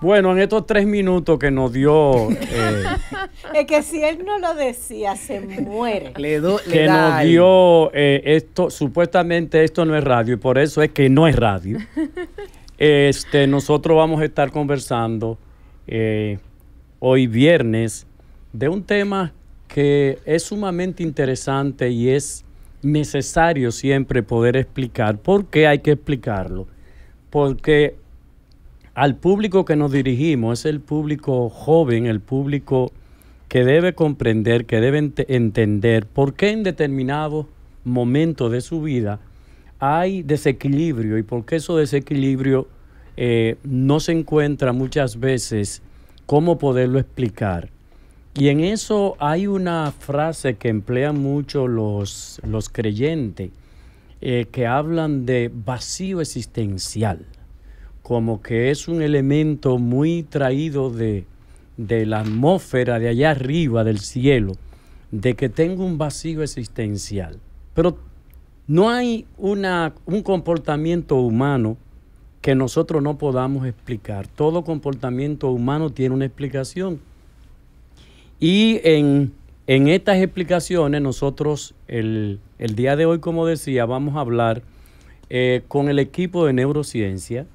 Bueno, en estos tres minutos que nos dio. Eh, es que si él no lo decía, se muere. Le que nos dio eh, esto, supuestamente esto no es radio, y por eso es que no es radio. Este, nosotros vamos a estar conversando eh, hoy viernes de un tema que es sumamente interesante y es necesario siempre poder explicar. ¿Por qué hay que explicarlo? Porque al público que nos dirigimos, es el público joven, el público que debe comprender, que debe entender por qué en determinado momento de su vida hay desequilibrio y por qué ese desequilibrio eh, no se encuentra muchas veces cómo poderlo explicar. Y en eso hay una frase que emplean mucho los, creyentes eh, que hablan de vacío existencial como que es un elemento muy traído de, la atmósfera de allá arriba, del cielo, de que tengo un vacío existencial. Pero no hay un comportamiento humano que nosotros no podamos explicar. Todo comportamiento humano tiene una explicación. Y en, estas explicaciones nosotros el, día de hoy, como decía, vamos a hablar eh, con el equipo de neurociencia,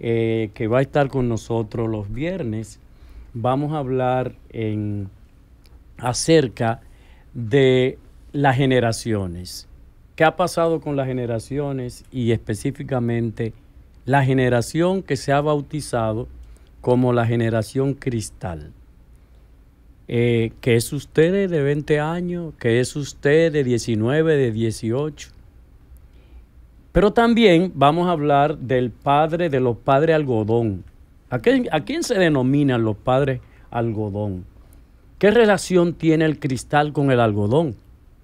eh, que va a estar con nosotros los viernes. Vamos a hablar en, acerca de las generaciones. ¿Qué ha pasado con las generaciones y específicamente la generación que se ha bautizado como la generación cristal? Eh, que es usted de 20 años, que es usted de 19, de 18, pero también vamos a hablar del padre de los padres algodón. ¿A quién, se denominan los padres algodón? ¿Qué relación tiene el cristal con el algodón?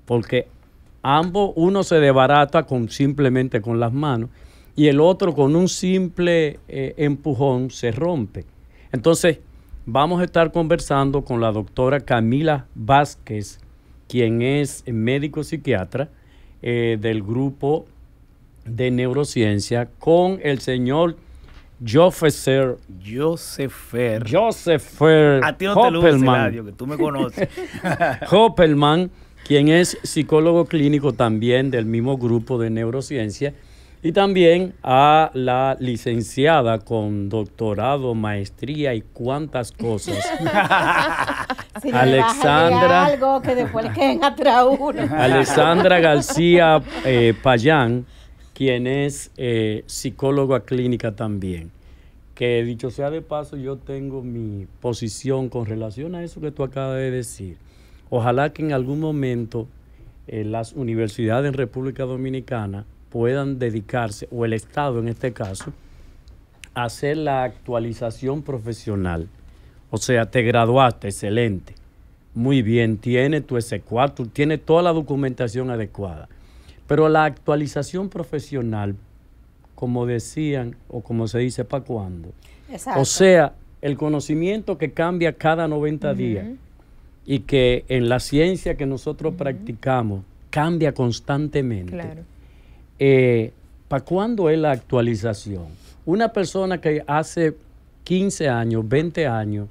Porque ambos, uno se debarata con, simplemente con las manos y el otro con un simple eh, empujón se rompe. Entonces, vamos a estar conversando con la doctora Camila Vázquez, quien es médico psiquiatra eh, del grupo de Neurociencia con el señor Joseph Josefer. Josefer. A ti no que tú me conoces. Hopelman, quien es psicólogo clínico también del mismo grupo de neurociencia. Y también a la licenciada con doctorado, maestría y cuantas cosas. Alexandra. Algo que después uno. Alexandra García eh, Payán quien es eh, psicóloga clínica también. Que dicho sea de paso, yo tengo mi posición con relación a eso que tú acabas de decir. Ojalá que en algún momento eh, las universidades en República Dominicana puedan dedicarse, o el Estado en este caso, a hacer la actualización profesional. O sea, te graduaste, excelente. Muy bien, tiene tu S4, tiene toda la documentación adecuada pero la actualización profesional, como decían o como se dice, ¿para cuándo? Exacto. O sea, el conocimiento que cambia cada 90 días y que en la ciencia que nosotros practicamos cambia constantemente. Claro. Eh, ¿Para cuándo es la actualización? Una persona que hace 15 años, 20 años,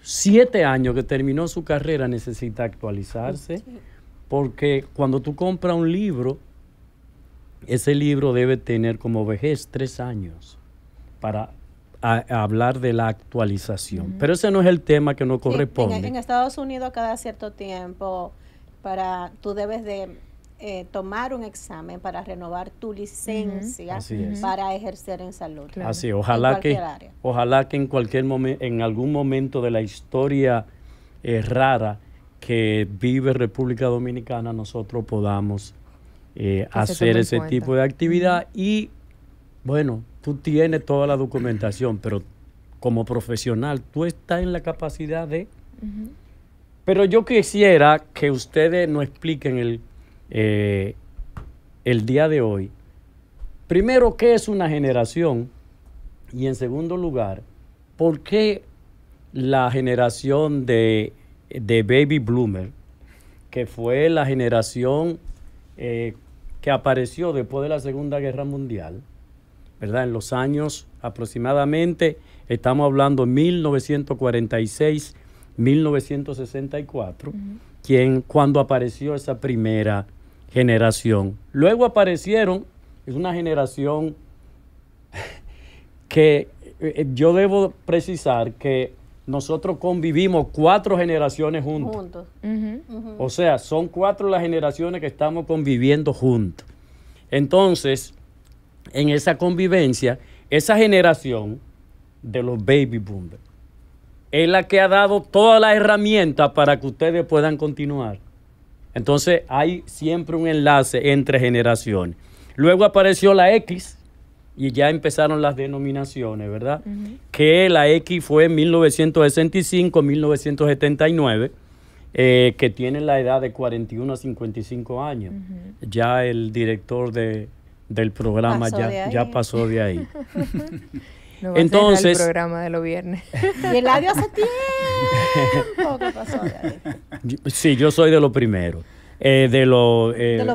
7 años que terminó su carrera necesita actualizarse porque cuando tú compras un libro, ese libro debe tener como vejez tres años para hablar de la actualización. Pero ese no es el tema que no e-, corresponde. en, Estados Unidos cada cierto tiempo para tú debes de eh, tomar un examen para renovar tu licencia para ejercer en salud. Así, ojalá que ojalá que en cualquier momento en algún momento de la historia eh, rara que vive República Dominicana nosotros podamos eh, pues hacer ese tipo de actividad y bueno, tú tienes toda la documentación, pero como profesional tú estás en la capacidad de... Pero yo quisiera que ustedes nos expliquen el, eh, el día de hoy. Primero, ¿qué es una generación? Y en segundo lugar, ¿por qué la generación de de Baby Bloomer, que fue la generación eh, que apareció después de la Segunda Guerra Mundial, ¿verdad? En los años aproximadamente, estamos hablando 1946, 1964, cuando apareció esa primera generación. Luego aparecieron, es una generación que eh, eh, yo debo precisar que nosotros convivimos cuatro generaciones juntos. O sea, son cuatro las generaciones que estamos conviviendo juntos. Entonces, en esa convivencia, esa generación de los baby boomers es la que ha dado todas las herramientas para que ustedes puedan continuar. Entonces, hay siempre un enlace entre generaciones. Luego apareció la X, y ya empezaron las denominaciones, ¿verdad? Que la X fue en 1965, 1979, que tiene la edad de 41 a 55 años. Ya el director del programa ya, ya pasó de ahí. Entonces, el programa de los viernes. y el hace tiempo que pasó Sí, yo soy de lo primero. Eh, eh, de, los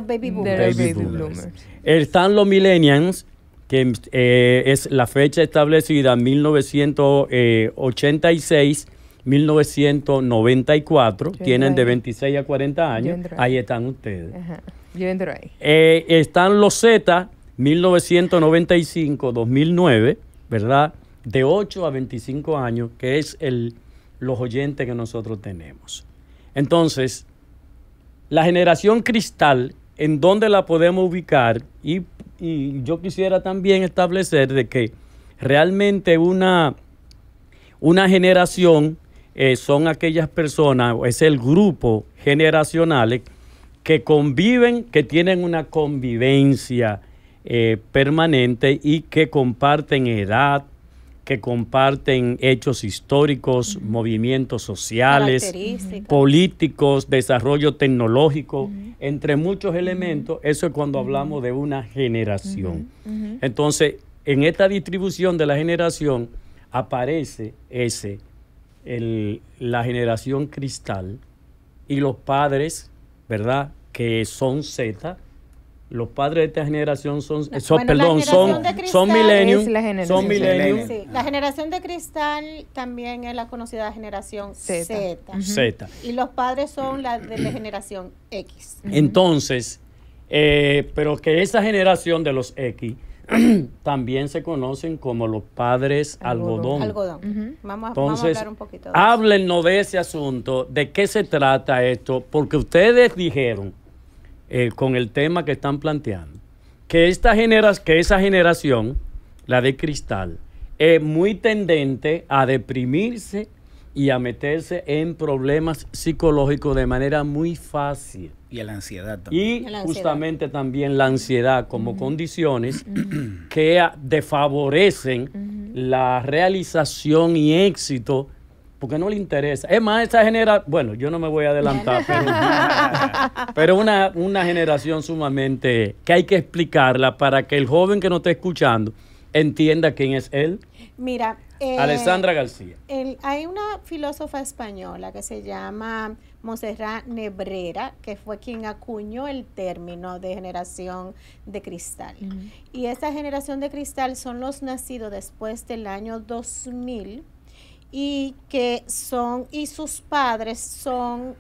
baby De los baby, Boomers. Están los millennials, que eh, es la fecha establecida 1986. 1994, tienen de 26 a 40 años, ahí están ustedes. ahí. Eh, están los Z, 1995-2009, ¿verdad? De 8 a 25 años, que es el, los oyentes que nosotros tenemos. Entonces, la generación cristal, ¿en dónde la podemos ubicar? Y y yo quisiera también establecer de que realmente una, una generación eh, son aquellas personas, es el grupo generacional eh, que conviven, que tienen una convivencia eh, permanente y que comparten edad, que comparten hechos históricos, movimientos sociales, políticos, desarrollo tecnológico, entre muchos elementos. Eso es cuando hablamos de una generación. Entonces, en esta distribución de la generación aparece ese, el, la generación cristal y los padres, ¿verdad? Que son Z, los padres de esta generación son, perdón, son, son La generación de cristal también es la conocida generación Z. Y los padres son la de la generación X. Entonces, eh, pero que esa generación de los X también se conocen como los padres algodón. vamos, Entonces, a hablar un poquito de háblenos de ese asunto, de qué se trata esto, porque ustedes dijeron eh, con el tema que están planteando. Que, esta que esa generación, la de cristal, es muy tendente a deprimirse y a meterse en problemas psicológicos de manera muy fácil. Y a la ansiedad también. Y, justamente también la ansiedad como condiciones que desfavorecen la realización y éxito porque no le interesa. Es más, esa generación, bueno, yo no me voy a adelantar, pero, una, generación sumamente que hay que explicarla para que el joven que no está escuchando entienda quién es él. Mira, eh, Alessandra García. hay una filósofa española que se llama Monserrat Nebrera, que fue quien acuñó el término de generación de cristal. Y esa generación de cristal son los nacidos después del año 2000 y que son, y sus padres son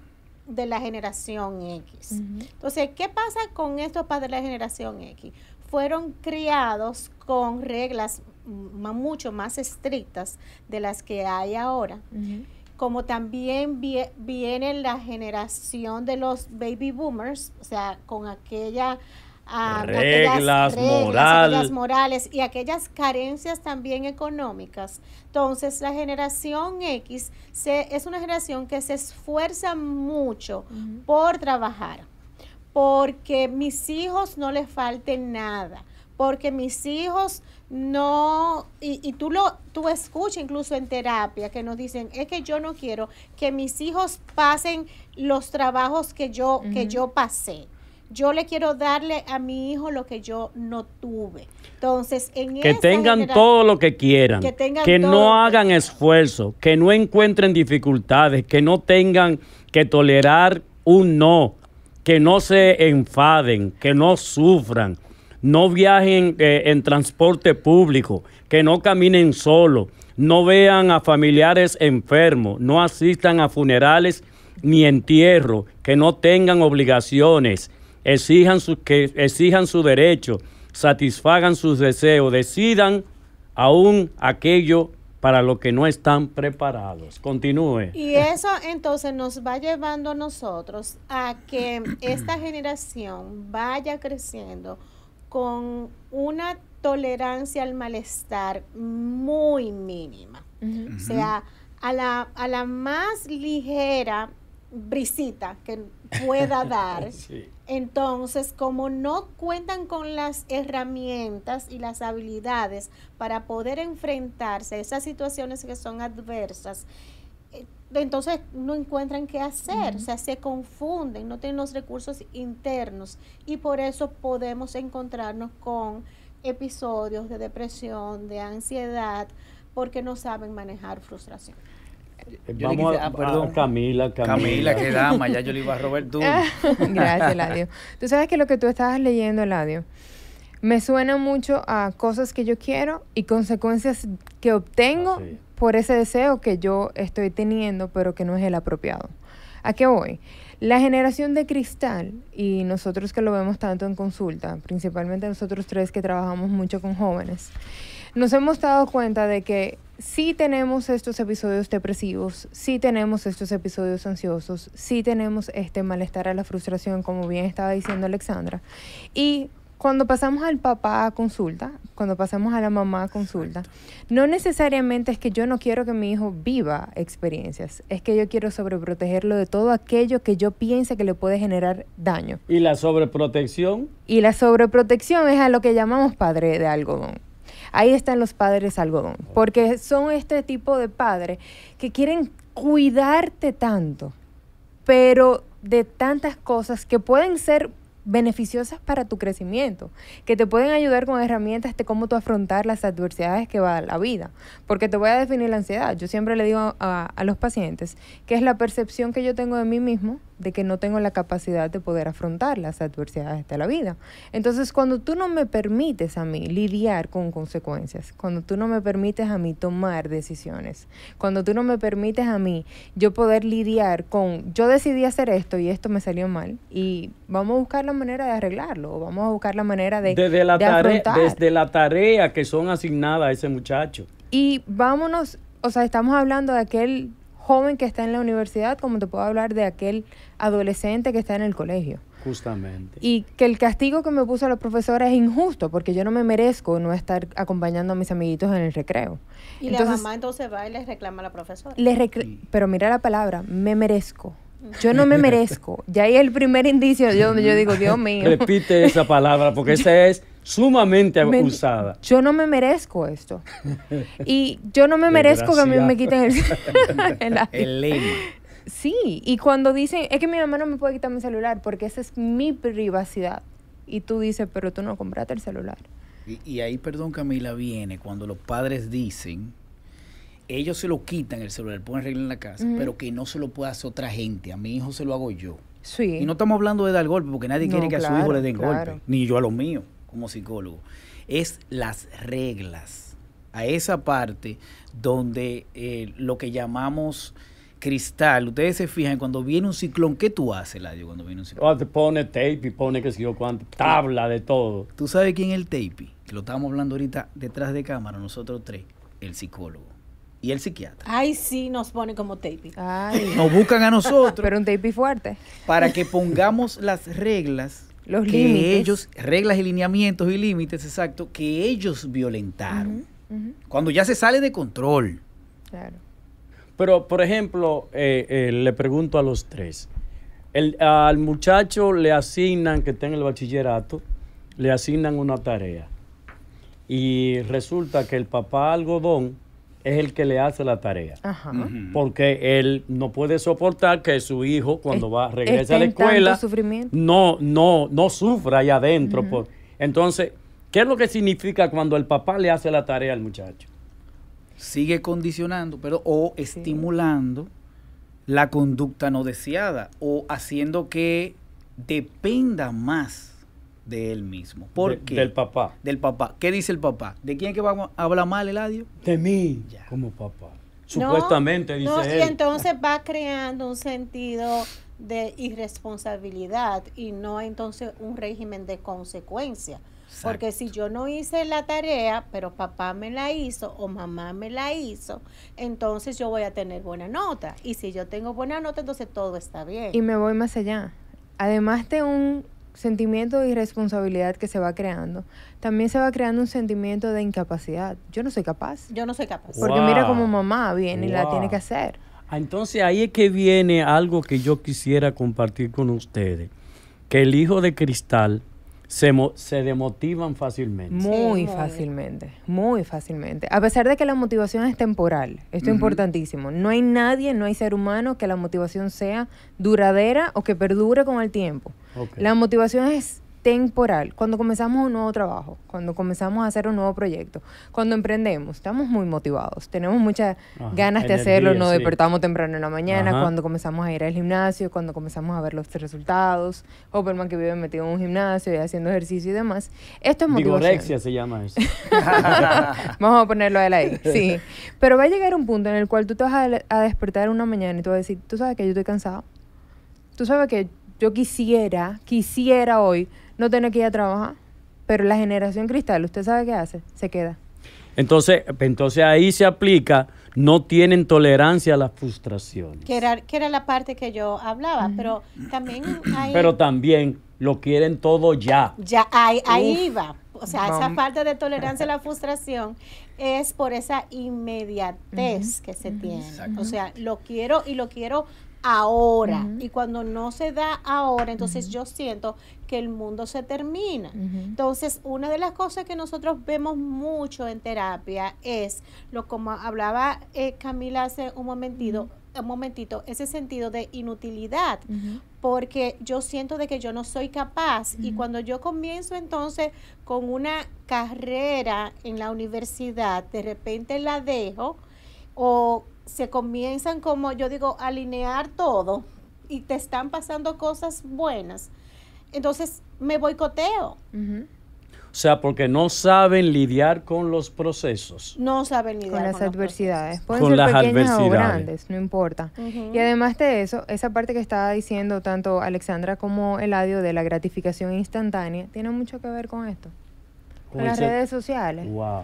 de la generación X. Entonces, ¿qué pasa con estos padres de la generación X? Fueron criados con reglas mucho más estrictas de las que hay ahora. Como también viene la generación de los baby boomers, o sea, con aquella reglas, morales y aquellas carencias también económicas. Entonces, la generación X es una generación que se esfuerza mucho por trabajar, porque mis hijos no les falte nada, porque mis hijos no, y, tú lo, tú escuchas incluso en terapia que nos dicen, es que yo no quiero que mis hijos pasen los trabajos que yo, que yo pasé yo le quiero darle a mi hijo lo que yo no tuve. Entonces, que tengan todo lo que quieran, que, no hagan esfuerzo, que no encuentren dificultades, que no tengan que tolerar un no, que no se enfaden, que no sufran, no viajen eh, en transporte público, que no caminen solo, no vean a familiares enfermos, no asistan a funerales ni entierro, que no tengan obligaciones, exijan su, que exijan su derecho, satisfagan sus deseos, decidan aún aquello para lo que no están preparados. Continúe. Y eso entonces nos va llevando a nosotros a que esta generación vaya creciendo con una tolerancia al malestar muy mínima. O sea, a la, a la más ligera brisita que pueda dar, entonces, como no cuentan con las herramientas y las habilidades para poder enfrentarse a esas situaciones que son adversas, eh, entonces no encuentran qué hacer, o sea, se confunden, no tienen los recursos internos y por eso podemos encontrarnos con episodios de depresión, de ansiedad, porque no saben manejar frustración. Eh, vamos ah, perdón. A Camila, Camila. Camila, qué dama, ya yo le iba a robar tú. Gracias, Ladio. Tú sabes que lo que tú estabas leyendo, Ladio, me suena mucho a cosas que yo quiero y consecuencias que obtengo ah, por ese deseo que yo estoy teniendo, pero que no es el apropiado. ¿A qué voy? La generación de cristal, y nosotros que lo vemos tanto en consulta, principalmente nosotros tres que trabajamos mucho con jóvenes, nos hemos dado cuenta de que sí tenemos estos episodios depresivos, sí tenemos estos episodios ansiosos, sí tenemos este malestar a la frustración, como bien estaba diciendo Alexandra. Y cuando pasamos al papá a consulta, cuando pasamos a la mamá a consulta, no necesariamente es que yo no quiero que mi hijo viva experiencias, es que yo quiero sobreprotegerlo de todo aquello que yo piense que le puede generar daño. ¿Y la sobreprotección? Y la sobreprotección es a lo que llamamos padre de algodón. Ahí están los padres algodón, porque son este tipo de padres que quieren cuidarte tanto, pero de tantas cosas que pueden ser beneficiosas para tu crecimiento, que te pueden ayudar con herramientas de cómo tú afrontar las adversidades que va a la vida. Porque te voy a definir la ansiedad. Yo siempre le digo a, los pacientes que es la percepción que yo tengo de mí mismo de que no tengo la capacidad de poder afrontar las adversidades de la vida. Entonces, cuando tú no me permites a mí lidiar con consecuencias, cuando tú no me permites a mí tomar decisiones, cuando tú no me permites a mí yo poder lidiar con, yo decidí hacer esto y esto me salió mal y vamos a buscar la manera de arreglarlo, o vamos a buscar la manera de... Desde la, desde la tarea que son asignadas a ese muchacho. Y vámonos, o sea, estamos hablando de aquel joven que está en la universidad como te puedo hablar de aquel adolescente que está en el colegio. Justamente. Y que el castigo que me puso la profesora es injusto, porque yo no me merezco no estar acompañando a mis amiguitos en el recreo. Y la mamá entonces va y les reclama a la profesora. Pero mira la palabra, me merezco. Mm. Yo no me merezco. Ya ahí el primer indicio de donde yo digo, Dios mío. Repite esa palabra, porque esa es sumamente abusada. Yo no me merezco esto. Y yo no me merezco que me, me quiten el, el, el lema. Sí, y cuando dicen, es que mi mamá no me puede quitar mi celular porque esa es mi privacidad. Y tú dices, pero tú no compraste el celular. Y, ahí, perdón Camila, viene cuando los padres dicen, ellos se lo quitan el celular, ponen regla en la casa, pero que no se lo pueda hacer otra gente. A mi hijo se lo hago yo. Sí. Y no estamos hablando de dar golpe, porque nadie quiere que a su hijo le den golpe, ni yo a los míos como psicólogo, es las reglas. A esa parte donde eh, lo que llamamos cristal. Ustedes se fijan, cuando viene un ciclón, ¿qué tú haces, Ladio, cuando viene un ciclón? Oh, te pone tape y pone, que si yo, cuánto, tabla de todo. ¿Tú sabes quién es el tape? Que lo estamos hablando ahorita detrás de cámara, nosotros tres, el psicólogo. Y el psiquiatra. Ay, sí, nos pone como tape. Nos buscan a nosotros. Pero un tape fuerte. Para que pongamos las reglas los que ellos, reglas y lineamientos y límites, exacto, que ellos violentaron. Cuando ya se sale de control. Claro. Pero, por ejemplo, eh, eh, le pregunto a los tres. al muchacho le asignan, que está en el bachillerato, le asignan una tarea. Y resulta que el papá algodón es el que le hace la tarea. Porque él no puede soportar que su hijo cuando va regresa a la escuela no no no sufra allá adentro entonces, ¿qué es lo que significa cuando el papá le hace la tarea al muchacho? Sigue condicionando, pero o estimulando la conducta no deseada o haciendo que dependa más de él mismo. ¿Por qué? Del papá. Del papá. ¿Qué dice el papá? ¿De quién que vamos a hablar mal, Eladio? De mí, ya. como papá. Supuestamente, dice él. Y entonces va creando un sentido de irresponsabilidad y no entonces un régimen de consecuencia. Porque si yo no hice la tarea, pero papá me la hizo o mamá me la hizo, entonces yo voy a tener buena nota. Y si yo tengo buena nota, entonces todo está bien. Y me voy más allá. Además de un sentimiento de irresponsabilidad que se va creando, también se va creando un sentimiento de incapacidad. Yo no soy capaz. Yo no soy capaz. Porque mira cómo mamá viene y la tiene que hacer. Ah, entonces ahí es que viene algo que yo quisiera compartir con ustedes, que el hijo de cristal se, se demotivan fácilmente. Muy, fácilmente, muy fácilmente. A pesar de que la motivación es temporal, esto es importantísimo. No hay nadie, no hay ser humano que la motivación sea duradera o que perdure con el tiempo. La motivación es temporal. Cuando comenzamos un nuevo trabajo, cuando comenzamos a hacer un nuevo proyecto, cuando emprendemos, estamos muy motivados, tenemos muchas ganas de hacerlo, nos despertamos temprano en la mañana, cuando comenzamos a ir al gimnasio, cuando comenzamos a ver los resultados, Hopperman que vive metido en un gimnasio y haciendo ejercicio y demás. Esto es motivación. Vigorexia se llama eso. Vamos a ponerlo a él ahí, sí. Pero va a llegar un punto en el cual tú te vas a, despertar una mañana y tú vas a decir, tú sabes que yo estoy cansado, tú sabes que yo quisiera, quisiera hoy no tener que ir a trabajar, pero la generación cristal, usted sabe qué hace, se queda. Entonces, entonces ahí se aplica, no tienen tolerancia a las frustraciones. Que era, que era la parte que yo hablaba, pero también Pero también lo quieren todo ya. Ya, ahí, ahí va. O sea, esa parte de tolerancia a la frustración es por esa inmediatez que se tiene. O sea, lo quiero y lo quiero ahora. Y cuando no se da ahora, entonces yo siento que el mundo se termina. Entonces, una de las cosas que nosotros vemos mucho en terapia es, lo como hablaba eh, Camila hace un momentito, un momentito, ese sentido de inutilidad, porque yo siento de que yo no soy capaz y cuando yo comienzo entonces con una carrera en la universidad, de repente la dejo o se comienzan como yo digo, alinear todo y te están pasando cosas buenas, entonces me boicoteo. O sea, porque no saben lidiar con los procesos. No saben lidiar con las adversidades. con las adversidades. grandes, no importa. Y además de eso, esa parte que estaba diciendo tanto Alexandra como Eladio de la gratificación instantánea tiene mucho que ver con esto. Con las redes sociales. Wow.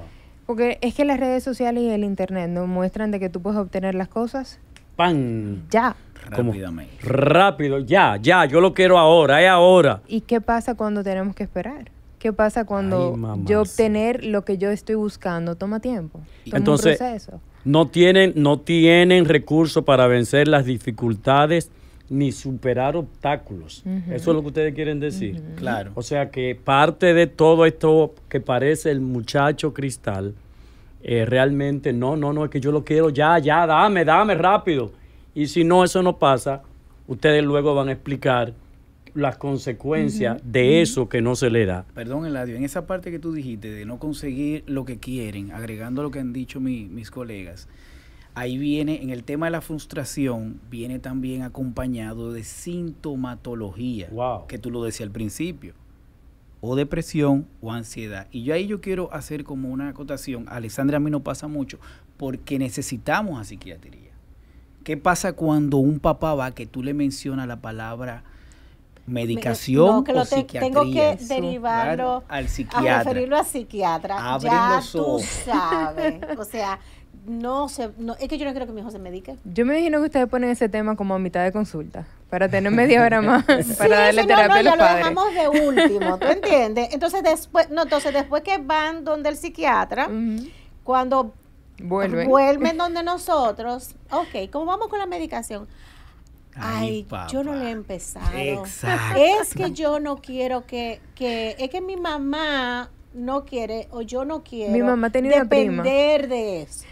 Porque es que las redes sociales y el internet nos muestran de que tú puedes obtener las cosas. ¡Pam! Ya. Rápidamente. rápido, ya, ya, yo lo quiero ahora, es ahora. ¿Y qué pasa cuando tenemos que esperar? ¿Qué pasa cuando yo obtener lo que yo estoy buscando toma tiempo? Entonces, No tienen, no tienen recursos para vencer las dificultades ni superar obstáculos. Eso es lo que ustedes quieren decir. Claro. O sea que parte de todo esto que parece el muchacho cristal eh, realmente no, no, no, es que yo lo quiero ya, ya, dame, dame rápido. Y si no, eso no pasa, ustedes luego van a explicar las consecuencias de eso que no se le da. Perdón, Eladio, en esa parte que tú dijiste de no conseguir lo que quieren, agregando lo que han dicho mis colegas, ahí viene, en el tema de la frustración, viene también acompañado de sintomatología, wow. que tú lo decías al principio o depresión o ansiedad. Y yo ahí yo quiero hacer como una acotación. a mí no pasa mucho porque necesitamos a psiquiatría. ¿Qué pasa cuando un papá va que tú le mencionas la palabra medicación o psiquiatría? Tengo que derivarlo al psiquiatra. A referirlo a psiquiatra. ya tú sabes. O sea, no sé, es que yo no creo que mi hijo se medique. Yo me imagino que ustedes ponen ese tema como a mitad de consulta para tener media hora más para darle terapia los lo dejamos de último, ¿tú entiendes? Entonces después, no, entonces después que van donde el psiquiatra, cuando vuelven. vuelven donde nosotros, ok, ¿cómo vamos con la medicación? Ay, yo no le he empezado. Exacto. Es que yo no quiero que, es que mi mamá no quiere o yo no quiero Mi mamá depender de eso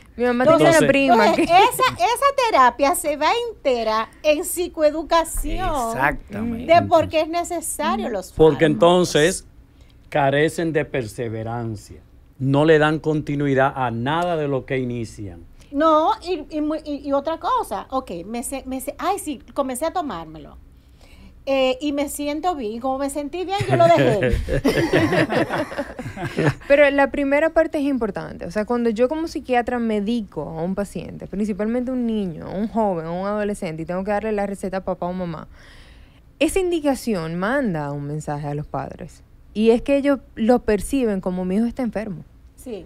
prima. esa, terapia se va entera en psicoeducación. Exactamente. De por qué es necesario los Porque entonces carecen de perseverancia. No le dan continuidad a nada de lo que inician. No, y, otra cosa, ok, me, me, ay, sí, comencé a tomármelo eh, y me siento bien. Y como me sentí bien, yo lo dejé. Pero la primera parte es importante. O sea, cuando yo como psiquiatra medico a un paciente, principalmente un niño, un joven, un adolescente, y tengo que darle la receta a papá o mamá, esa indicación manda un mensaje a los padres. Y es que ellos lo perciben como mi hijo está enfermo. Sí.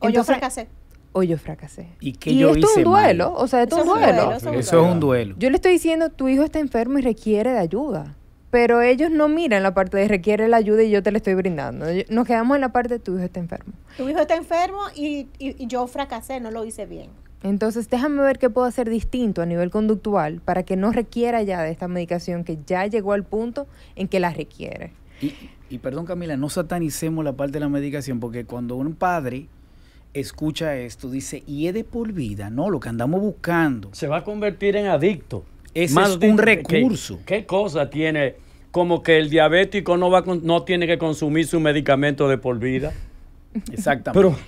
O yo fracasé o yo fracasé. Y, que yo esto es un duelo, o sea, esto es un duelo. Eso es un duelo. Yo le estoy diciendo, tu hijo está enfermo y requiere de ayuda. Pero ellos no miran la parte de requiere la ayuda y yo te la estoy brindando. Nos quedamos en la parte de tu hijo está enfermo. Tu hijo está enfermo y, yo fracasé, no lo hice bien. Entonces, déjame ver qué puedo hacer distinto a nivel conductual para que no requiera ya de esta medicación que ya llegó al punto en que la requiere. Y, y perdón Camila, no satanicemos la parte de la medicación porque cuando un padre escucha esto, dice, y es de por vida, ¿no? Lo que andamos buscando. Se va a convertir en adicto. Más es un recurso. ¿Qué, cosa tiene? Como que el diabético no, va, no tiene que consumir su medicamento de por vida. Exactamente.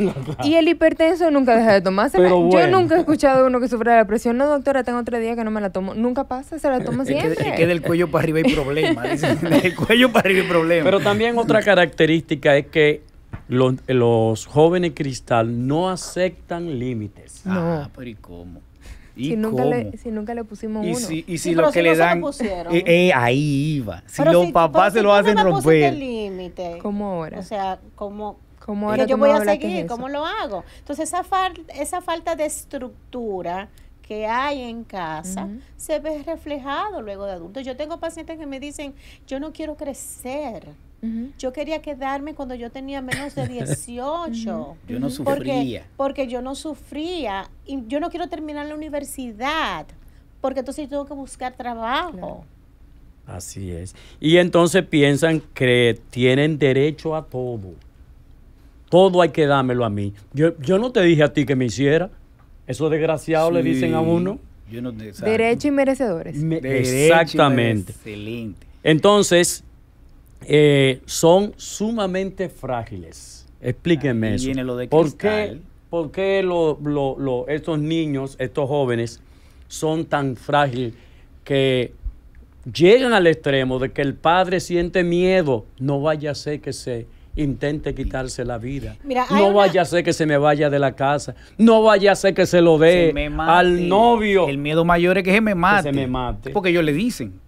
y el hipertenso nunca deja de tomarse. Yo nunca he escuchado a uno que sufra la presión. No, doctora, tengo otro día que no me la tomo. Nunca pasa, se la toma siempre. Es que, del cuello para arriba hay problema. del cuello para arriba hay problema. Pero también otra característica es que los, jóvenes cristal no aceptan límites. Ah, pero ¿y cómo? ¿Y si, nunca Le, si nunca le pusimos ¿Y uno. Si, y si lo que le dan. Eh, eh, ahí iba. Si los papás se lo hacen no romper. límite. ¿Cómo ahora? O sea, ¿cómo, ¿Cómo ahora, yo voy a seguir? ¿Cómo lo hago? Entonces, esa, esa falta de estructura que hay en casa se ve reflejado luego de adultos. Yo tengo pacientes que me dicen, yo no quiero crecer. Yo quería quedarme cuando yo tenía menos de 18. Yo no sufría. Porque, porque, yo no sufría. Y yo no quiero terminar la universidad. Porque entonces yo tengo que buscar trabajo. Así es. Y entonces piensan que tienen derecho a todo. Todo hay que dármelo a mí. Yo, yo no te dije a ti que me hiciera. Eso desgraciado le dicen a uno. derecho y merecedores. exactamente. excelente. Entonces, eh, son sumamente frágiles. Explíquenme eso. ¿Por qué, por qué estos niños, estos jóvenes, son tan frágiles que llegan al extremo de que el padre siente miedo? No vaya a ser que se intente quitarse la vida. no vaya a ser que se me vaya de la casa. No vaya a ser que se lo dé al novio. El miedo mayor es que se me mate. Que se me mate. Porque ellos le dicen.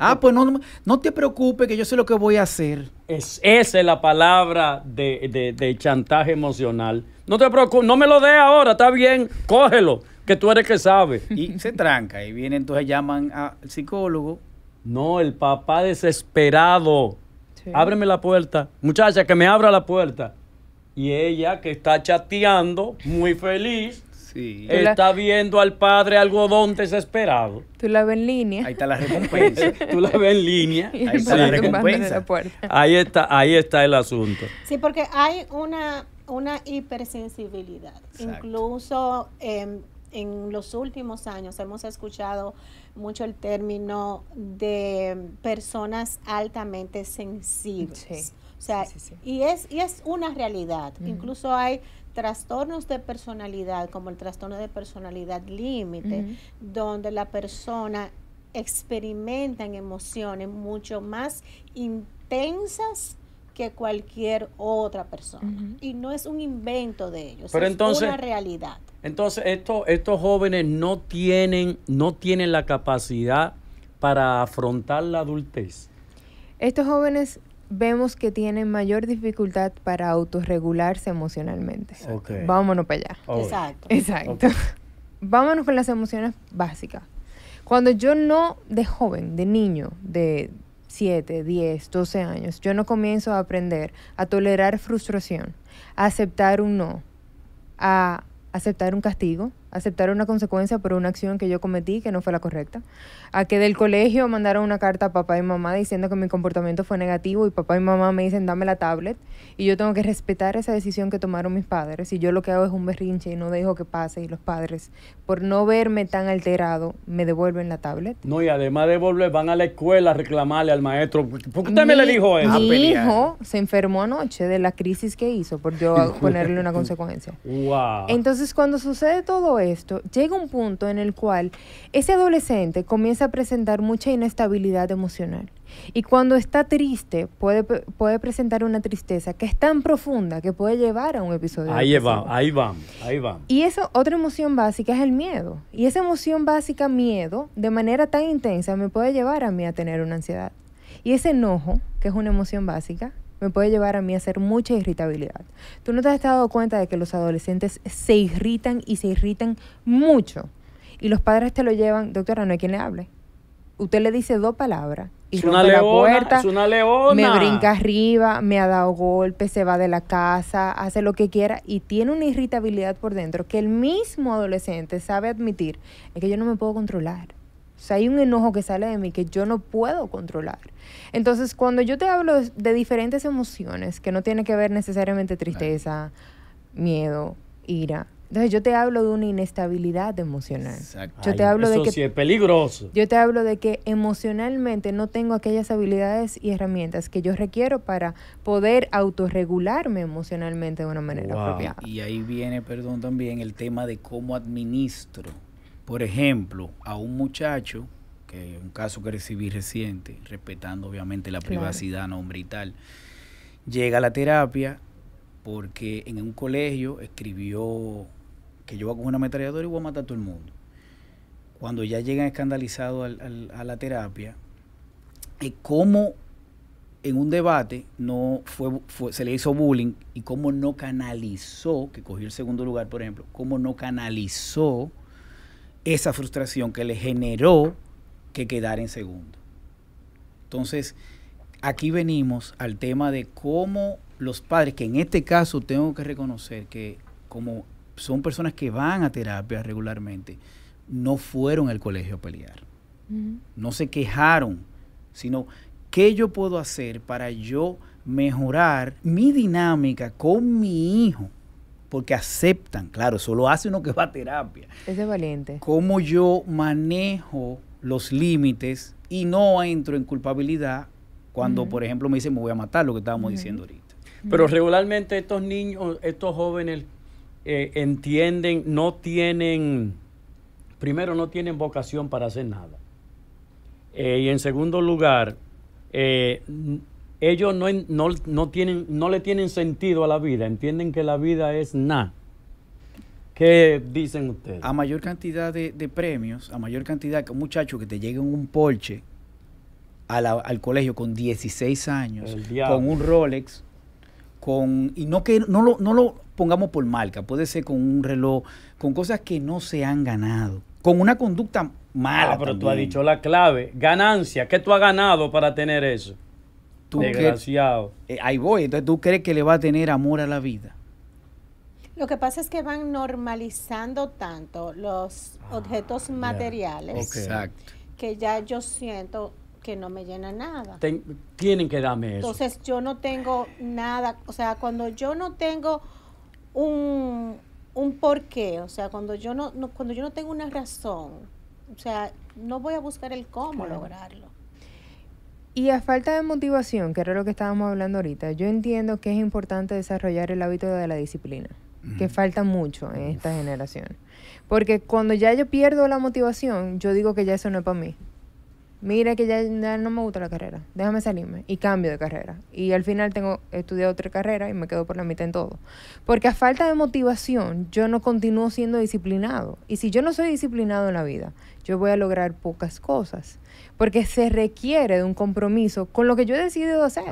Ah, pues no, no te preocupes, que yo sé lo que voy a hacer. Es, esa es la palabra de, chantaje emocional. No te preocupes, no me lo dé ahora, está bien, cógelo, que tú eres que sabe. Y se tranca, y vienen, entonces llaman al psicólogo. No, el papá desesperado. Ábreme la puerta. Muchacha, que me abra la puerta. Y ella que está chateando, muy feliz, Está viendo al padre algodón desesperado. Tú la ves en línea. Ahí está la recompensa. Tú la ves en línea. Ahí está la recompensa. Ahí está, el asunto. Sí, porque hay una, una hipersensibilidad. Incluso em, en los últimos años hemos escuchado mucho el término de personas altamente sensibles. O sea, y, es, y es una realidad. Incluso hay trastornos de personalidad, como el trastorno de personalidad límite, donde la persona experimenta emociones mucho más intensas que cualquier otra persona. Y no es un invento de ellos, es una realidad. Entonces, esto, estos jóvenes no tienen, no tienen la capacidad para afrontar la adultez. Estos jóvenes vemos que tienen mayor dificultad para autorregularse emocionalmente. Vámonos para allá. Exacto. Exacto. Vámonos con las emociones básicas. Cuando yo no, de joven, de niño, de 7, 10, 12 años, yo no comienzo a aprender a tolerar frustración, a aceptar un no, a aceptar un castigo, aceptar una consecuencia por una acción que yo cometí que no fue la correcta, a que del colegio mandaron una carta a papá y mamá diciendo que mi comportamiento fue negativo y papá y mamá me dicen dame la tablet y yo tengo que respetar esa decisión que tomaron mis padres y yo lo que hago es un berrinche y no dejo que pase y los padres por no verme tan alterado me devuelven la tablet. No, y además de volver van a la escuela a reclamarle al maestro, ¿por usted me le dijo eso? Mi hijo se enfermó anoche de la crisis que hizo por yo ponerle una consecuencia. Wow. Entonces cuando sucede todo esto, llega un punto en el cual ese adolescente comienza a presentar mucha inestabilidad emocional. Y cuando está triste, puede, puede presentar una tristeza que es tan profunda que puede llevar a un episodio. Ahí va, ahí va, ahí va. Y esa otra emoción básica es el miedo. Y esa emoción básica, miedo, de manera tan intensa, me puede llevar a mí a tener una ansiedad. Y ese enojo, que es una emoción básica, me puede llevar a mí a hacer mucha irritabilidad. Tú no te has dado cuenta de que los adolescentes se irritan y se irritan mucho. Y los padres te lo llevan, doctora, no hay quien le hable. Usted le dice dos palabras y es una leona, la puerta, es una leona. me brinca arriba, me ha dado golpes, se va de la casa, hace lo que quiera y tiene una irritabilidad por dentro que el mismo adolescente sabe admitir, es que yo no me puedo controlar o hay un enojo que sale de mí que yo no puedo controlar. Entonces, cuando yo te hablo de, diferentes emociones, que no tiene que ver necesariamente tristeza, miedo, ira, entonces yo te hablo de una inestabilidad emocional. Exacto. Yo te hablo eso de que sí es peligroso. Yo te hablo de que emocionalmente no tengo aquellas habilidades y herramientas que yo requiero para poder autorregularme emocionalmente de una manera apropiada. Y ahí viene, perdón, también el tema de cómo administro por ejemplo, a un muchacho, que es un caso que recibí reciente, respetando obviamente la privacidad, nombre y tal, llega a la terapia porque en un colegio escribió que yo voy a coger una ametralladora y voy a matar a todo el mundo. Cuando ya llegan escandalizados a la terapia, es cómo en un debate no fue, se le hizo bullying y cómo no canalizó, que cogió el segundo lugar, por ejemplo, cómo no canalizó esa frustración que le generó que quedar en segundo. Entonces, aquí venimos al tema de cómo los padres, que en este caso tengo que reconocer que como son personas que van a terapia regularmente, no fueron al colegio a pelear. No se quejaron, sino qué yo puedo hacer para yo mejorar mi dinámica con mi hijo porque aceptan, claro, solo hace uno que va a terapia. Ese es valiente. Cómo yo manejo los límites y no entro en culpabilidad cuando, por ejemplo, me dicen me voy a matar, lo que estábamos diciendo ahorita. Pero regularmente estos niños, estos jóvenes eh, entienden, no tienen, primero no tienen vocación para hacer nada. Eh, y en segundo lugar, eh, ellos no, no, tienen, no le tienen sentido a la vida, entienden que la vida es nada. ¿Qué dicen ustedes? A mayor cantidad de, premios, a mayor cantidad que muchachos que te lleguen un Porsche al colegio con 16 años, con un Rolex, con y no que no lo, no lo pongamos por marca, puede ser con un reloj, con cosas que no se han ganado, con una conducta mala. Ah, pero tú has dicho la clave, ganancia, ¿qué tú has ganado para tener eso? Desgraciado. Eh, ahí voy, entonces tú crees que le va a tener amor a la vida. Lo que pasa es que van normalizando tanto los ah, objetos materiales que ya yo siento que no me llena nada. tienen que darme eso. Entonces yo no tengo nada, o sea, cuando yo no tengo un, un porqué, o sea, cuando yo no, no, cuando yo no tengo una razón, o sea, no voy a buscar el cómo lograrlo. Y a falta de motivación, que era lo que estábamos hablando ahorita, yo entiendo que es importante desarrollar el hábito de la disciplina, que falta mucho en esta generación. Porque cuando ya yo pierdo la motivación, yo digo que ya eso no es para mí. Mira que ya, ya, no me gusta la carrera, déjame salirme y cambio de carrera. Y al final tengo estudiado otra carrera y me quedo por la mitad en todo. Porque a falta de motivación, yo no continúo siendo disciplinado. Y si yo no soy disciplinado en la vida, yo voy a lograr pocas cosas porque se requiere de un compromiso con lo que yo he decidido hacer.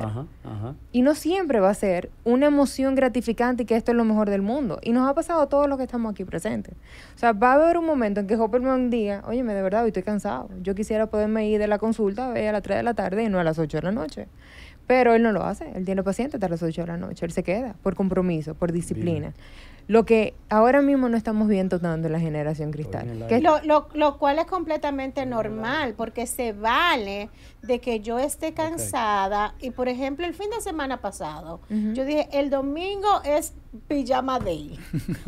Y no siempre va a ser una emoción gratificante y que esto es lo mejor del mundo. Y nos ha pasado a todos los que estamos aquí presentes. O sea, va a haber un momento en que Hopperman diga, oye, de verdad, hoy estoy cansado. Yo quisiera poderme ir de la consulta a las 3 de la tarde y no a las 8 de la noche. Pero él no lo hace. Él tiene paciente hasta las 8 de la noche. Él se queda por compromiso, por disciplina. Lo que ahora mismo no estamos viendo tanto en la generación cristal. lo, cual es completamente normal, porque se vale de que yo esté cansada. Y por ejemplo, el fin de semana pasado, yo dije, el domingo es pijama day.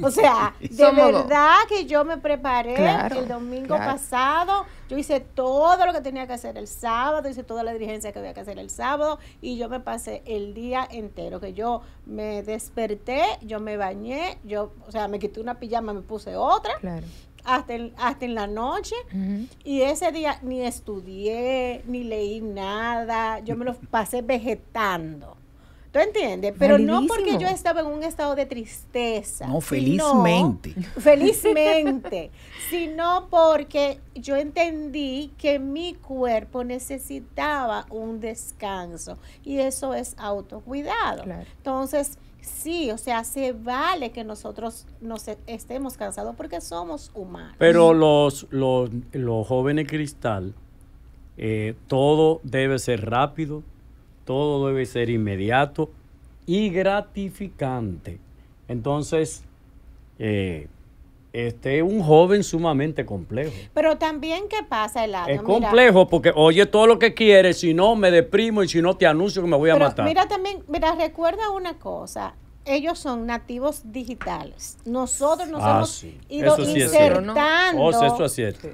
O sea, de verdad que yo me preparé el domingo pasado. Yo hice todo lo que tenía que hacer el sábado, hice toda la dirigencia que había que hacer el sábado y yo me pasé el día entero, que yo me desperté, yo me bañé, yo, o sea, me quité una pijama, me puse otra. Hasta en, hasta en la noche y ese día ni estudié, ni leí nada, yo me lo pasé vegetando. ¿Tú entiendes? Pero no porque yo estaba en un estado de tristeza. No, felizmente. felizmente. sino porque yo entendí que mi cuerpo necesitaba un descanso. Y eso es autocuidado. Entonces, sí, o sea, se vale que nosotros nos e, estemos cansados porque somos humanos. Pero los, los, jóvenes cristal, eh, todo debe ser rápido todo debe ser inmediato y gratificante. Entonces, eh, este es un joven sumamente complejo. Pero también, ¿qué pasa, el Es complejo porque oye todo lo que quiere. si no me deprimo y si no te anuncio que me voy a matar. Mira, también, mira, recuerda una cosa ellos son nativos digitales. Nosotros nos hemos ido insertando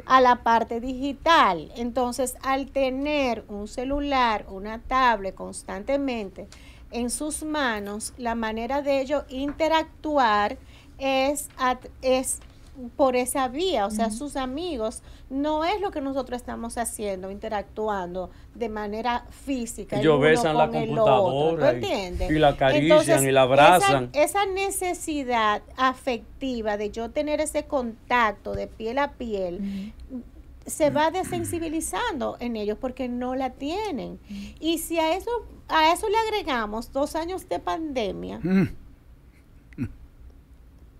a la parte digital. Entonces, al tener un celular, una tablet constantemente en sus manos, la manera de ellos interactuar es, es por esa vía, o sea, sus amigos, no es lo que nosotros estamos haciendo, interactuando de manera física. Ellos besan la computadora y, la acarician y la abrazan. Esa, necesidad afectiva de yo tener ese contacto de piel a piel. se va desensibilizando en ellos porque no la tienen. Y si a eso, a eso le agregamos dos años de pandemia, mm.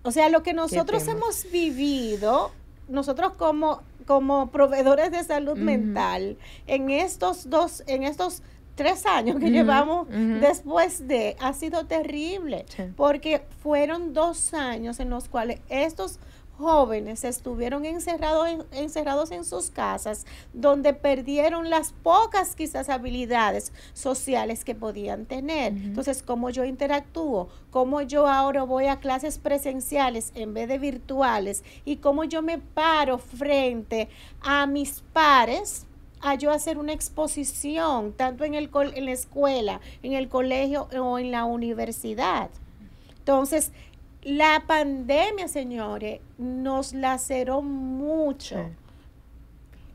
O sea, lo que nosotros hemos vivido, nosotros como, como proveedores de salud mental, en estos dos, en estos tres años que llevamos después de, ha sido terrible, porque fueron dos años en los cuales estos jóvenes estuvieron encerrados en, encerrados en sus casas, donde perdieron las pocas quizás habilidades sociales que podían tener. Entonces, ¿cómo yo interactúo? ¿Cómo yo ahora voy a clases presenciales en vez de virtuales? ¿Y cómo yo me paro frente a mis pares? a yo hacer una exposición, tanto en, el, en la escuela, en el colegio o en la universidad. Entonces, la pandemia, señores, nos laceró mucho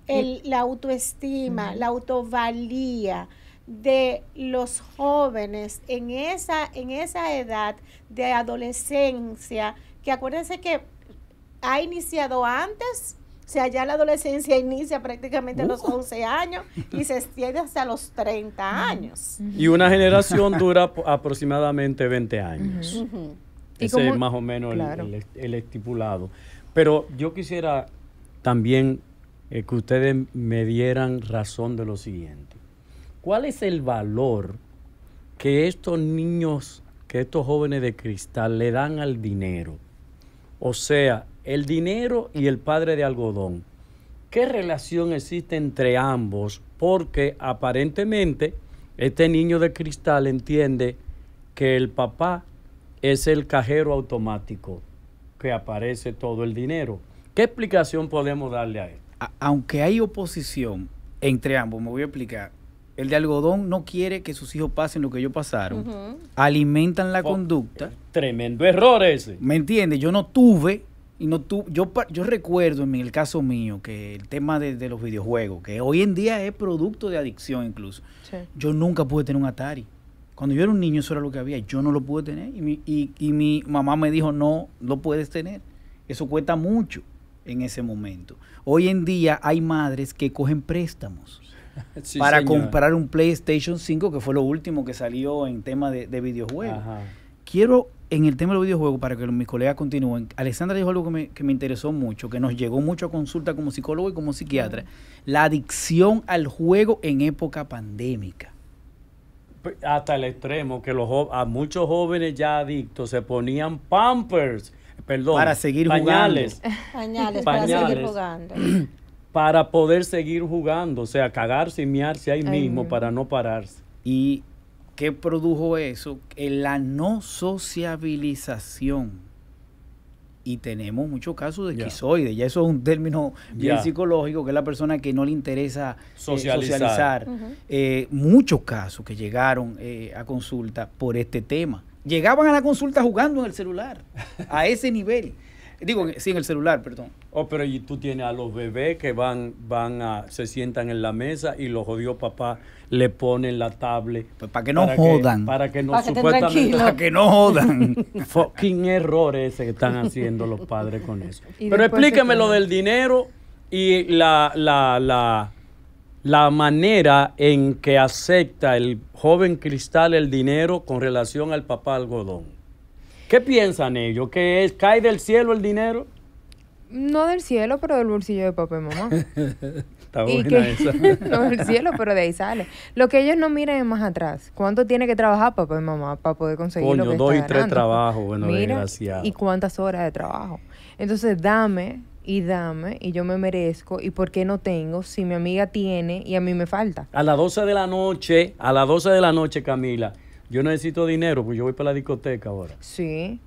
el, la autoestima, la autovalía de los jóvenes en esa, en esa edad de adolescencia, que acuérdense que ha iniciado antes, o sea, ya la adolescencia inicia prácticamente a los 11 uh. años y se extiende hasta los 30 años. Y una generación dura aproximadamente 20 años. Ese es más o menos el, estipulado. Pero yo quisiera también eh, que ustedes me dieran razón de lo siguiente. ¿Cuál es el valor que estos niños, que estos jóvenes de cristal le dan al dinero? O sea, el dinero y el padre de algodón. ¿Qué relación existe entre ambos? Porque aparentemente este niño de cristal entiende que el papá es el cajero automático que aparece todo el dinero. ¿Qué explicación podemos darle a esto? Aunque hay oposición entre ambos, me voy a explicar. El de algodón no quiere que sus hijos pasen lo que ellos pasaron. Alimentan la conducta. Eh, tremendo error ese. ¿Me entiendes? Yo no tuve y no yo, yo recuerdo en el caso mío que el tema de, los videojuegos, que hoy en día es producto de adicción incluso, yo nunca pude tener un Atari. Cuando yo era un niño eso era lo que había, yo no lo pude tener y mi, mamá me dijo, no no puedes tener, eso cuesta mucho en ese momento. Hoy en día hay madres que cogen préstamos para comprar un PlayStation 5, que fue lo último que salió en tema de, videojuegos. Quiero, en el tema de los videojuegos, para que mis colegas continúen, Alexandra dijo algo que me, interesó mucho, que nos llegó mucho a consulta como psicólogo y como psiquiatra, la adicción al juego en época pandémica hasta el extremo que los a muchos jóvenes ya adictos se ponían pampers, perdón, para seguir pañales, jugando. Pañales, para poder seguir jugando, o sea, cagarse y miarse ahí mismo para no pararse. ¿Y qué produjo eso? la no sociabilización y tenemos muchos casos de esquizoides. Ya eso es un término bien psicológico, que es la persona que no le interesa eh, socializar. Eh, muchos casos que llegaron eh, a consulta por este tema. Llegaban a la consulta jugando en el celular, a ese nivel. Digo, sí, el celular, perdón. Oh, pero y tú tienes a los bebés que van, van a, se sientan en la mesa y los jodió papá le ponen la tablet. Pues, para que no jodan. para que no para Para que no jodan. Fucking errores que están haciendo los padres con eso. Pero explíqueme lo del dinero y la, la, la manera en que acepta el joven cristal el dinero con relación al papá algodón. ¿Qué piensan ellos? ¿Que es, cae del cielo el dinero? No del cielo, pero del bolsillo de papá y mamá. Está buena esa. no del cielo, pero de ahí sale. Lo que ellos no miran es más atrás. ¿Cuánto tiene que trabajar papá y mamá para poder conseguir lo que dos y tres trabajos, bueno, Y cuántas horas de trabajo. Entonces, dame y dame y yo me merezco y por qué no tengo si mi amiga tiene y a mí me falta. A las 12 de la noche, a las 12 de la noche, Camila yo necesito dinero, pues yo voy para la discoteca ahora. Sí.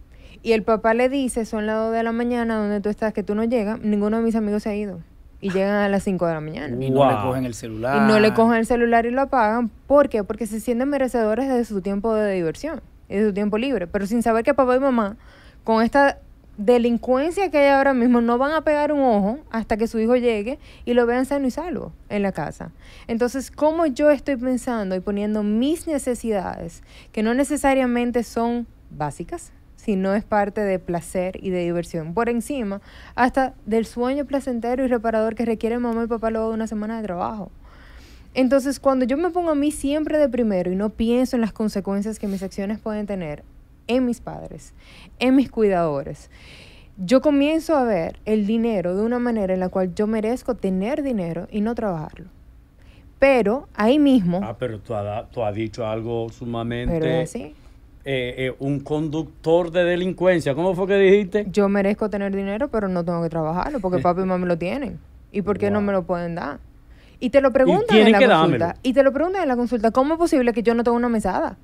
Y el papá le dice, son las 2 de la mañana donde tú estás, que tú no llegas, ninguno de mis amigos se ha ido. Y llegan a las 5 de la mañana. Y no le cogen el celular. Y no le cogen el celular y lo apagan. ¿Por qué? Porque se sienten merecedores de su tiempo de diversión, de su tiempo libre. Pero sin saber que papá y mamá, con esta delincuencia que hay ahora mismo no van a pegar un ojo hasta que su hijo llegue y lo vean sano y salvo en la casa. Entonces, ¿cómo yo estoy pensando y poniendo mis necesidades, que no necesariamente son básicas, sino es parte de placer y de diversión, por encima hasta del sueño placentero y reparador que requiere mamá y papá luego de una semana de trabajo? Entonces, cuando yo me pongo a mí siempre de primero y no pienso en las consecuencias que mis acciones pueden tener, en mis padres, en mis cuidadores. Yo comienzo a ver el dinero de una manera en la cual yo merezco tener dinero y no trabajarlo. Pero ahí mismo... Ah, pero tú, has dicho algo sumamente... Pero así. Eh, eh, un conductor de delincuencia. ¿Cómo fue que dijiste? Yo merezco tener dinero, pero no tengo que trabajarlo porque papi y mamá me lo tienen. ¿Y por qué no me lo pueden dar? Y te lo preguntan en la consulta. Y te lo preguntan en la consulta, ¿cómo es posible que yo no tenga una mesada?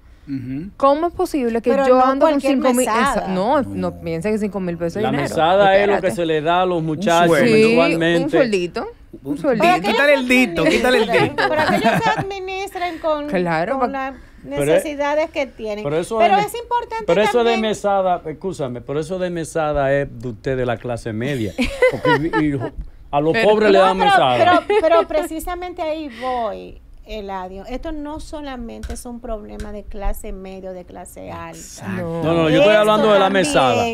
¿Cómo es posible que yo ando con 5 mil No, no piensen que 5 mil pesos es dinero. mesada es lo que se le da a los muchachos un Un sueldito. Un sueldito. Quítale el dito, el dito. Para que ellos se administren con, las necesidades que tienen. Pero, eso es, importante Pero eso de mesada, escúchame, pero eso de mesada es de usted de la clase media. Porque, a los pobres le dan mesada. Pero, pero precisamente ahí voy Eladio, esto no solamente es un problema de clase media o de clase alta. No, no, yo estoy hablando de la mesada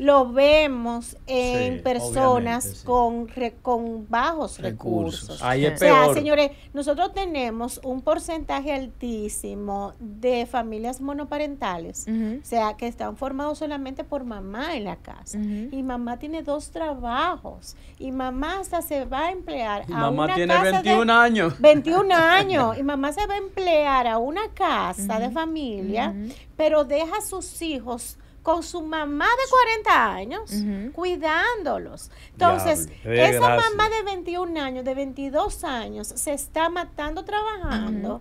lo vemos en personas con, con bajos recursos. Ahí es o sea, señores, nosotros tenemos un porcentaje altísimo de familias monoparentales, o sea, que están formados solamente por mamá en la casa. Y mamá tiene dos trabajos. Y mamá hasta se va a emplear. Y a mamá tiene 21 años. 21 años. Y mamá se va a emplear a una casa de familia, pero deja a sus hijos con su mamá de 40 años cuidándolos. Entonces, esa mamá de 21 años, de 22 años, se está matando trabajando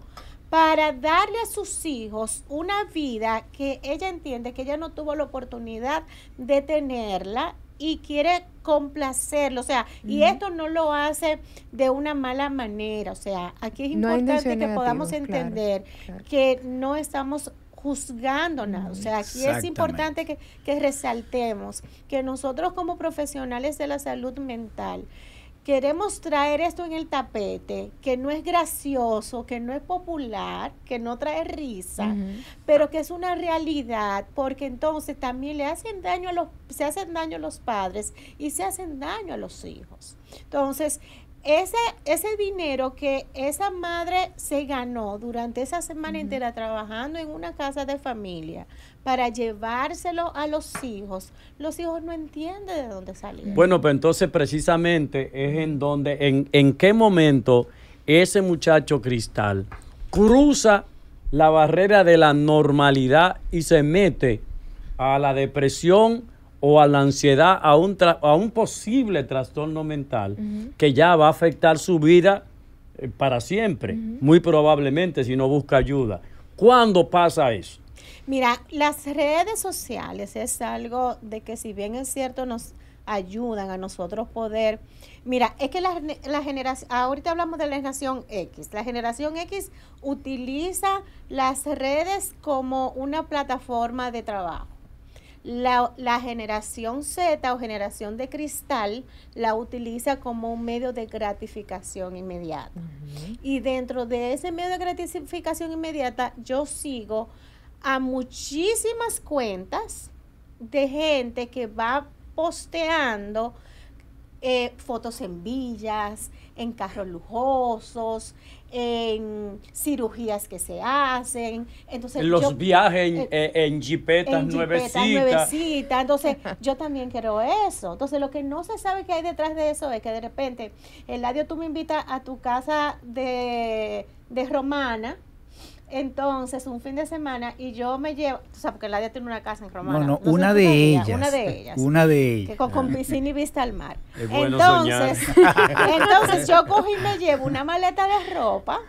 para darle a sus hijos una vida que ella entiende que ella no tuvo la oportunidad de tenerla y quiere complacerlo, o sea, y esto no lo hace de una mala manera, o sea, aquí es importante que podamos entender que no estamos juzgándonos, O sea, aquí es importante que, resaltemos que nosotros como profesionales de la salud mental, queremos traer esto en el tapete, que no es gracioso, que no es popular, que no trae risa, pero que es una realidad, porque entonces también le hacen daño a los, se hacen daño a los padres y se hacen daño a los hijos. Entonces, ese, dinero que esa madre se ganó durante esa semana entera trabajando en una casa de familia para llevárselo a los hijos, los hijos no entienden de dónde salió. Bueno, pues entonces precisamente es en donde, en, en qué momento ese muchacho cristal cruza la barrera de la normalidad y se mete a la depresión, o a la ansiedad, a un, a un posible trastorno mental que ya va a afectar su vida eh, para siempre, muy probablemente si no busca ayuda. ¿Cuándo pasa eso? Mira, las redes sociales es algo de que si bien es cierto nos ayudan a nosotros poder. Mira, es que la generación, ahorita hablamos de la generación X. La generación X utiliza las redes como una plataforma de trabajo. La, generación Z o generación de cristal la utiliza como un medio de gratificación inmediata. Y dentro de ese medio de gratificación inmediata yo sigo a muchísimas cuentas de gente que va posteando eh, fotos en villas, en carros lujosos, en cirugías que se hacen. Entonces, los viajes en, eh, eh, jipetas nuevecitas. Entonces, yo también quiero eso. Entonces, lo que no se sabe que hay detrás de eso es que de repente, Eladio, tú me invitas a tu casa de, de Romana entonces, un fin de semana y yo me llevo, o sea, porque Ladia tiene una casa en Romana. No, no, una, de ellas, una de ellas. Una de ellas. Que con, piscina y vista al mar. entonces, entonces yo cogí y me llevo una maleta de ropa,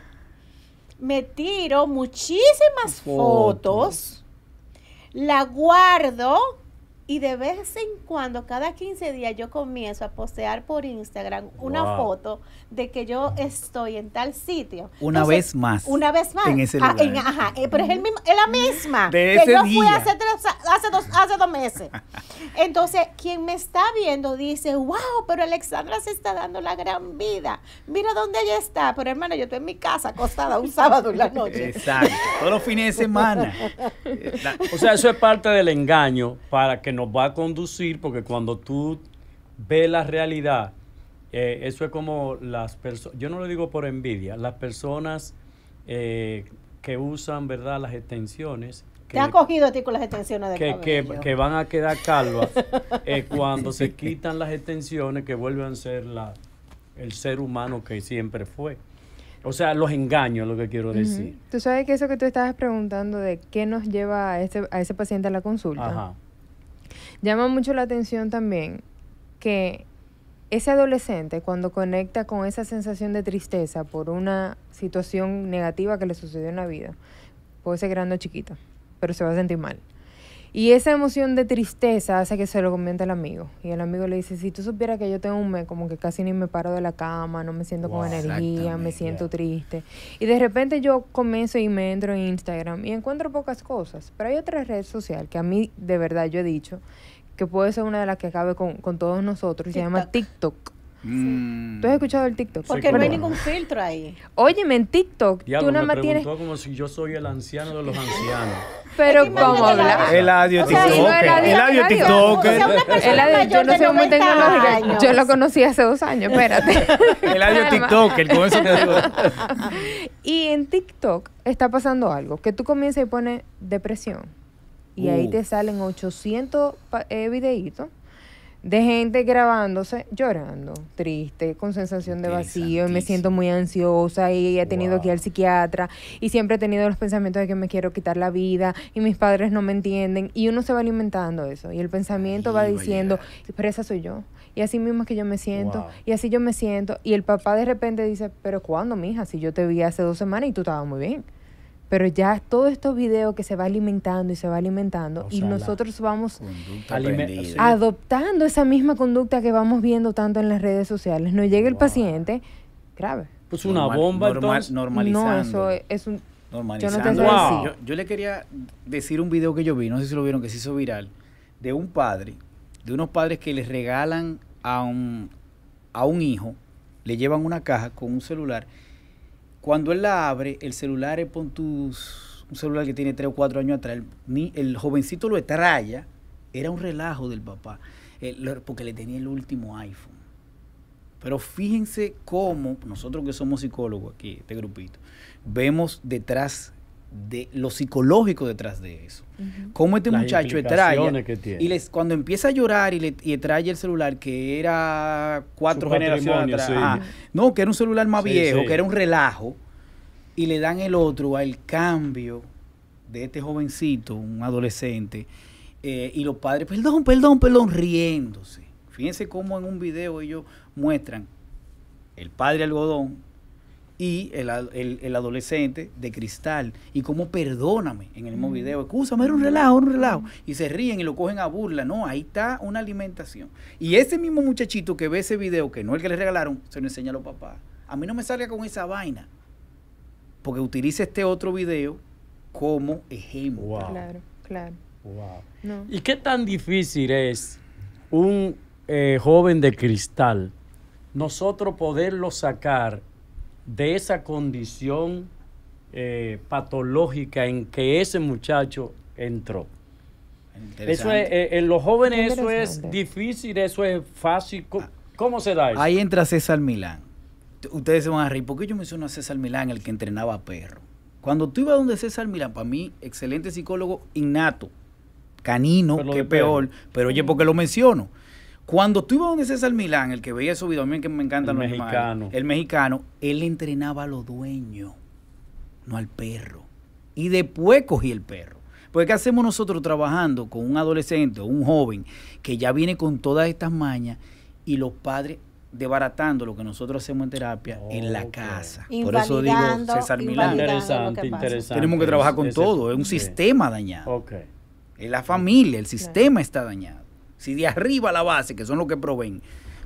me tiro muchísimas fotos la guardo y de vez en cuando, cada 15 días, yo comienzo a postear por Instagram una foto de que yo estoy en tal sitio. Una vez más. Una vez más. En ese ah, lugar. ajá, eh, pero es, el mismo, es, la misma de que yo fui hace, dos, hace dos meses. Entonces, quien me está viendo dice, wow, pero Alexandra se está dando la gran vida. Mira dónde ella está. Pero hermano, yo estoy en mi casa acostada un sábado en la noche. Exacto. Todos los fines de semana. o sea, eso es parte del engaño para que nos va a conducir, porque cuando tú ves la realidad, eh, eso es como las personas, yo no lo digo por envidia, las personas eh, que usan, ¿verdad?, las extensiones. Te han cogido a ti con las extensiones de que, que, van a quedar calvas eh, cuando se quitan las extensiones que vuelven a ser la, el ser humano que siempre fue. O sea, los engaños, lo que quiero decir. Tú sabes que eso que tú estabas preguntando de qué nos lleva a, este, a ese paciente a la consulta. Ajá. Llama mucho la atención también que ese adolescente cuando conecta con esa sensación de tristeza por una situación negativa que le sucedió en la vida, puede ser grande o chiquita, pero se va a sentir mal. Y esa emoción de tristeza hace que se lo comente al amigo. Y el amigo le dice, si tú supieras que yo tengo un mes, como que casi ni me paro de la cama, no me siento con energía, me siento triste. Y de repente yo comienzo y me entro en Instagram y encuentro pocas cosas. Pero hay otra red social que a mí de verdad yo he dicho que puede ser una de las que acabe con, con todos nosotros, y se llama TikTok. Mm. ¿Tú has escuchado el TikTok? Porque no hay ningún filtro ahí. Óyeme, en TikTok tú nada más tienes... como si yo soy el anciano de los ancianos. Pero ¿cómo hablar? El audio TikTok El audio TikToker. Yo no sé cómo tecnológica. Yo lo conocí hace dos años, espérate. El audio TikToker, Y en TikTok está pasando algo, que tú comienzas y pones depresión. Y ahí te salen 800 eh, videitos de gente grabándose llorando, triste, con sensación de vacío, y me siento muy ansiosa y he tenido que ir al psiquiatra y siempre he tenido los pensamientos de que me quiero quitar la vida y mis padres no me entienden y uno se va alimentando eso y el pensamiento va diciendo, pero esa soy yo y así mismo es que yo me siento y así yo me siento y el papá de repente dice, pero ¿cuándo, mija? Si yo te vi hace dos semanas y tú estabas muy bien pero ya todo estos videos que se va alimentando y se va alimentando y nosotros vamos adoptando esa misma conducta que vamos viendo tanto en las redes sociales. Nos llega el paciente grave. Pues una bomba normal, normalizando. No, eso es, un normalizando. Yo, yo, le quería decir un video que yo vi, no sé si lo vieron, que se hizo viral, de un padre, de unos padres que les regalan a un, a un hijo, le llevan una caja con un celular cuando él la abre, el celular, eh, pon tus, un celular que tiene tres o cuatro años atrás, el, el jovencito lo estralla, era un relajo del papá, eh, porque le tenía el último iPhone. Pero fíjense cómo nosotros que somos psicólogos aquí, este grupito, vemos detrás de lo psicológico detrás de eso. Cómo este muchacho trae y les cuando empieza a llorar y le trae el celular que era cuatro generaciones atrás, no, que era un celular más viejo, que era un relajo y le dan el otro al cambio de este jovencito, un adolescente eh, y los padres, perdón, perdón, perdón, riéndose. Fíjense cómo en un video ellos muestran el padre algodón y el, adolescente de cristal y como perdóname en el mismo mm. video, escúchame, era un relajo, un relajo, mm. y se ríen y lo cogen a burla, no, ahí está una alimentación. Y ese mismo muchachito que ve ese video, que no es el que le regalaron, se lo enseña a los papás. A mí no me salga con esa vaina, porque utiliza este otro video como ejemplo. Claro, claro. Wow. ¿Y qué tan difícil es un eh, joven de cristal nosotros poderlo sacar de esa condición eh, patológica en que ese muchacho entró. Eh, en los jóvenes eso es difícil, eso es fácil. ¿Cómo, se da eso? Ahí entra César Milán. Ustedes se van a reír, ¿por qué yo menciono a César Milán, el que entrenaba a perro? Cuando tú ibas donde César Milán, para mí, excelente psicólogo innato, canino, que peor, pero oye, porque lo menciono? Cuando tú donde César Milán, el que veía su video, a mí que me encantan los mexicano. el mexicano, él entrenaba a los dueños, no al perro. Y después cogí el perro. Porque ¿qué hacemos nosotros trabajando con un adolescente o un joven que ya viene con todas estas mañas y los padres desbaratando lo que nosotros hacemos en terapia en la casa. Por eso digo César Milán. Interesante, interesante. Tenemos que trabajar con todo, es un sistema dañado. Es la familia, el sistema está dañado. Si de arriba a la base, que son los que proveen,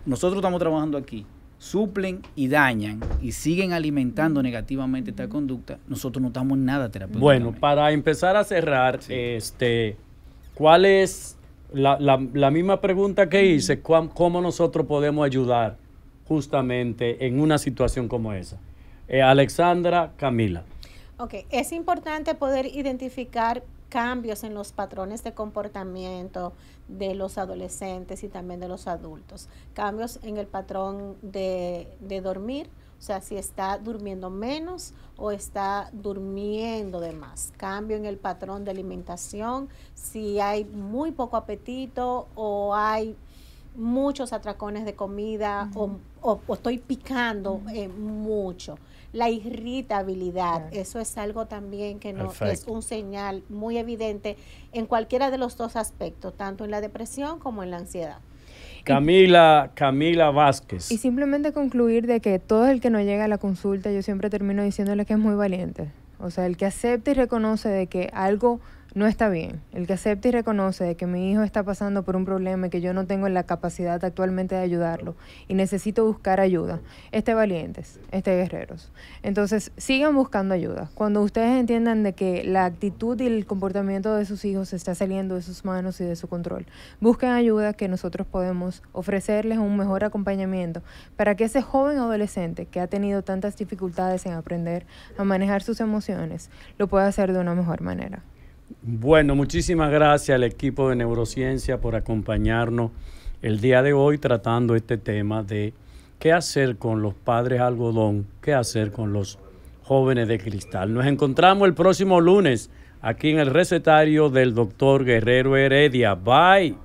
nosotros estamos trabajando aquí, suplen y dañan y siguen alimentando negativamente esta conducta, nosotros no estamos en nada terapéutico. Bueno, para empezar a cerrar, este, ¿cuál es la, misma pregunta que hice? ¿Cómo nosotros podemos ayudar justamente en una situación como esa? Eh, Alexandra, Camila. Ok, es importante poder identificar cambios en los patrones de comportamiento de los adolescentes y también de los adultos. Cambios en el patrón de, dormir, o sea, si está durmiendo menos o está durmiendo de más. Cambio en el patrón de alimentación, si hay muy poco apetito o hay muchos atracones de comida o, estoy picando eh, mucho. La irritabilidad, eso es algo también que no es un señal muy evidente en cualquiera de los dos aspectos, tanto en la depresión como en la ansiedad. Camila, Camila Vázquez. Y simplemente concluir de que todo el que no llega a la consulta, yo siempre termino diciéndole que es muy valiente. O sea, el que acepta y reconoce de que algo no está bien. El que acepta y reconoce que mi hijo está pasando por un problema y que yo no tengo la capacidad actualmente de ayudarlo y necesito buscar ayuda, esté valientes, esté guerreros. Entonces, sigan buscando ayuda. Cuando ustedes entiendan de que la actitud y el comportamiento de sus hijos está saliendo de sus manos y de su control, busquen ayuda que nosotros podemos ofrecerles un mejor acompañamiento para que ese joven adolescente que ha tenido tantas dificultades en aprender a manejar sus emociones lo pueda hacer de una mejor manera. Bueno, muchísimas gracias al equipo de Neurociencia por acompañarnos el día de hoy tratando este tema de qué hacer con los padres algodón, qué hacer con los jóvenes de cristal. Nos encontramos el próximo lunes aquí en el recetario del doctor Guerrero Heredia. Bye.